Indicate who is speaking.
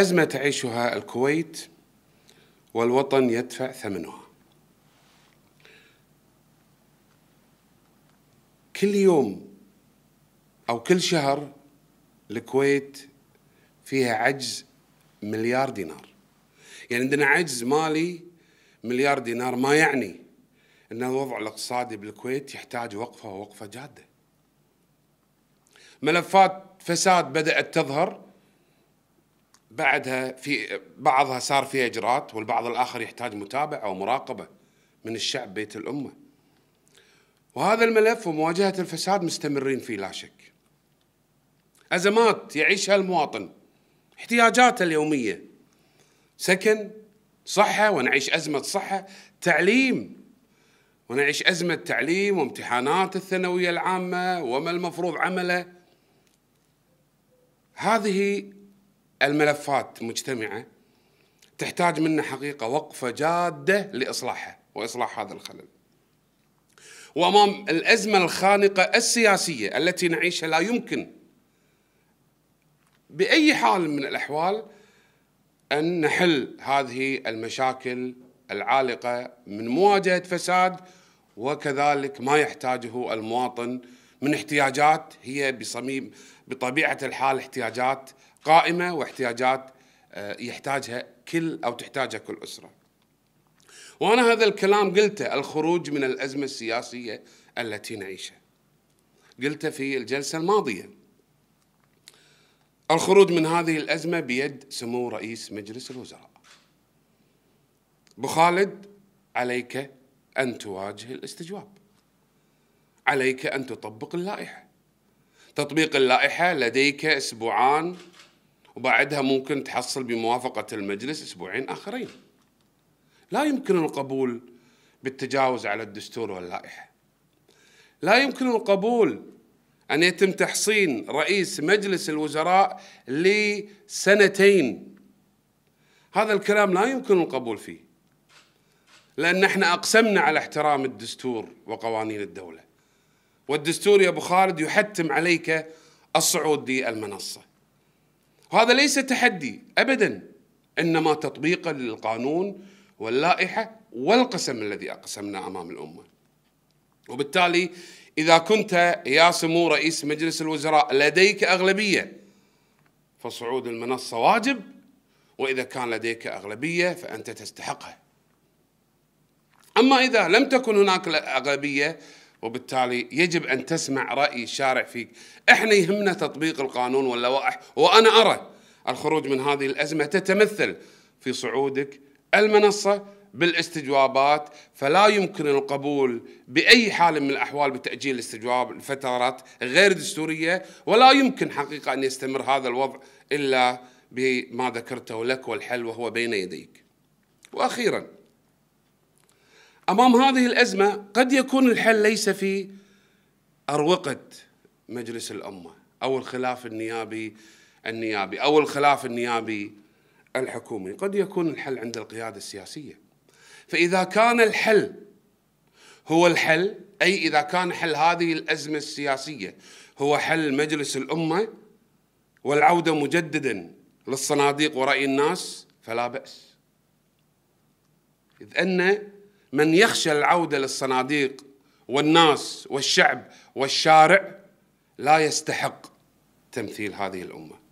Speaker 1: أزمة تعيشها الكويت والوطن يدفع ثمنها كل يوم أو كل شهر الكويت فيها عجز مليار دينار يعني عندنا عجز مالي مليار دينار ما يعني أن الوضع الاقتصادي بالكويت يحتاج وقفة ووقفة جادة ملفات فساد بدأت تظهر بعدها في بعضها صار فيها اجراءات والبعض الاخر يحتاج متابعه ومراقبه من الشعب بيت الامه. وهذا الملف ومواجهه الفساد مستمرين فيه لا شك. ازمات يعيشها المواطن احتياجاته اليوميه سكن صحه ونعيش ازمه صحه تعليم ونعيش ازمه تعليم وامتحانات الثانويه العامه وما المفروض عمله هذه الملفات مجتمعه تحتاج منا حقيقه وقفه جاده لاصلاحها واصلاح هذا الخلل. وامام الازمه الخانقه السياسيه التي نعيشها لا يمكن باي حال من الاحوال ان نحل هذه المشاكل العالقه من مواجهه فساد وكذلك ما يحتاجه المواطن من احتياجات هي بصميم بطبيعه الحال احتياجات قائمه واحتياجات آه، يحتاجها كل او تحتاجها كل اسره. وانا هذا الكلام قلته الخروج من الازمه السياسيه التي نعيشها. قلته في الجلسه الماضيه. الخروج من هذه الازمه بيد سمو رئيس مجلس الوزراء. بخالد خالد عليك ان تواجه الاستجواب. عليك ان تطبق اللائحه. تطبيق اللائحه لديك اسبوعان وبعدها ممكن تحصل بموافقة المجلس أسبوعين آخرين لا يمكن القبول بالتجاوز على الدستور واللائحة لا يمكن القبول أن يتم تحصين رئيس مجلس الوزراء لسنتين هذا الكلام لا يمكن القبول فيه لأن احنا أقسمنا على احترام الدستور وقوانين الدولة والدستور يا أبو خالد يحتم عليك الصعود للمنصة هذا ليس تحدي ابدا انما تطبيقا للقانون واللائحه والقسم الذي اقسمنا امام الامه. وبالتالي اذا كنت يا سمو رئيس مجلس الوزراء لديك اغلبيه فصعود المنصه واجب واذا كان لديك اغلبيه فانت تستحقها. اما اذا لم تكن هناك اغلبيه وبالتالي يجب أن تسمع رأي الشارع فيك إحنا يهمنا تطبيق القانون واللوائح وأنا أرى الخروج من هذه الأزمة تتمثل في صعودك المنصة بالاستجوابات فلا يمكن القبول بأي حال من الأحوال بتأجيل الاستجواب لفترات غير دستورية ولا يمكن حقيقة أن يستمر هذا الوضع إلا بما ذكرته لك والحل وهو بين يديك وأخيراً امام هذه الازمه قد يكون الحل ليس في اروقه مجلس الامه او الخلاف النيابي النيابي او الخلاف النيابي الحكومي، قد يكون الحل عند القياده السياسيه. فاذا كان الحل هو الحل اي اذا كان حل هذه الازمه السياسيه هو حل مجلس الامه والعوده مجددا للصناديق وراي الناس فلا باس. اذ ان من يخشى العودة للصناديق والناس والشعب والشارع لا يستحق تمثيل هذه الامه